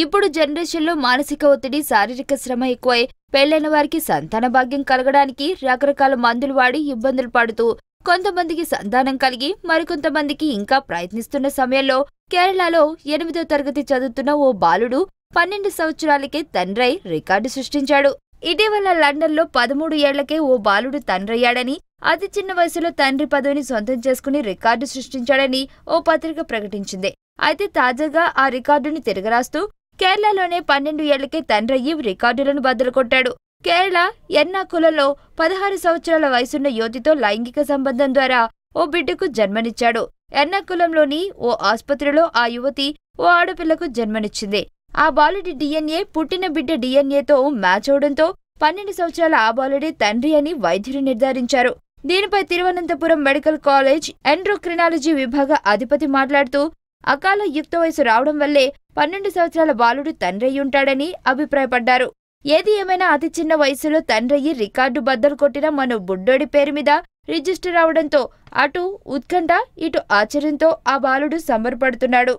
ఇప్పుడు జనరేషన్లో మానసిక ఒత్తిడి శారీరక శ్రమ ఎక్కువై పెళ్లైన వారికి సంతాన భాగ్యం కలగడానికి రకరకాల మందులు వాడి ఇబ్బందులు పడుతూ కొంతమందికి సంతానం కలిగి మరికొంతమందికి ఇంకా ప్రయత్నిస్తున్న సమయంలో కేరళలో ఎనిమిదో తరగతి చదువుతున్న ఓ బాలుడు పన్నెండు సంవత్సరాలకే తండ్రై రికార్డు సృష్టించాడు ఇటీవల లండన్లో పదమూడు ఏళ్లకే ఓ బాలుడు తండ్రయ్యాడని అతి చిన్న వయసులో తండ్రి పదవిని సొంతం చేసుకుని రికార్డు సృష్టించాడని ఓ పత్రిక ప్రకటించింది అయితే తాజాగా ఆ రికార్డుని తిరగరాస్తూ కేరళలోనే పన్నెండు ఏళ్లకే తండ్రయ్యి రికార్డులను బద్దలు కొట్టాడు కేరళ ఎర్నాకులలో పదహారు సంవత్సరాల వయసున్న యువతితో లైంగిక సంబంధం ద్వారా ఓ బిడ్డకు జన్మనిచ్చాడు ఎర్నాకులంలోని ఓ ఆసుపత్రిలో ఆ యువతి ఓ ఆడపిల్లకు జన్మనిచ్చింది ఆ బాలుడి డిఎన్ఏ పుట్టిన బిడ్డ డిఎన్ఏతో మ్యాచ్ అవడంతో పన్నెండు సంవత్సరాల ఆ బాలుడే తండ్రి అని వైద్యులు నిర్ధారించారు దీనిపై తిరువనంతపురం మెడికల్ కాలేజ్ ఎండ్రోక్రినాలజీ విభాగ అధిపతి మాట్లాడుతూ అకాల యుక్త వయసు రావడం వల్లే పన్నెండు సంవత్సరాల బాలుడు తండ్రయ్యుంటాడని అభిప్రాయపడ్డారు ఏది ఏమైనా అతి చిన్న వయసులో తండ్రయ్యి రికార్డు బద్దలు కొట్టిన మన బుడ్డోడి పేరు మీద రిజిస్టర్ అవడంతో అటు ఉత్కంఠ ఇటు ఆశ్చర్యంతో ఆ బాలుడు సంబరపడుతున్నాడు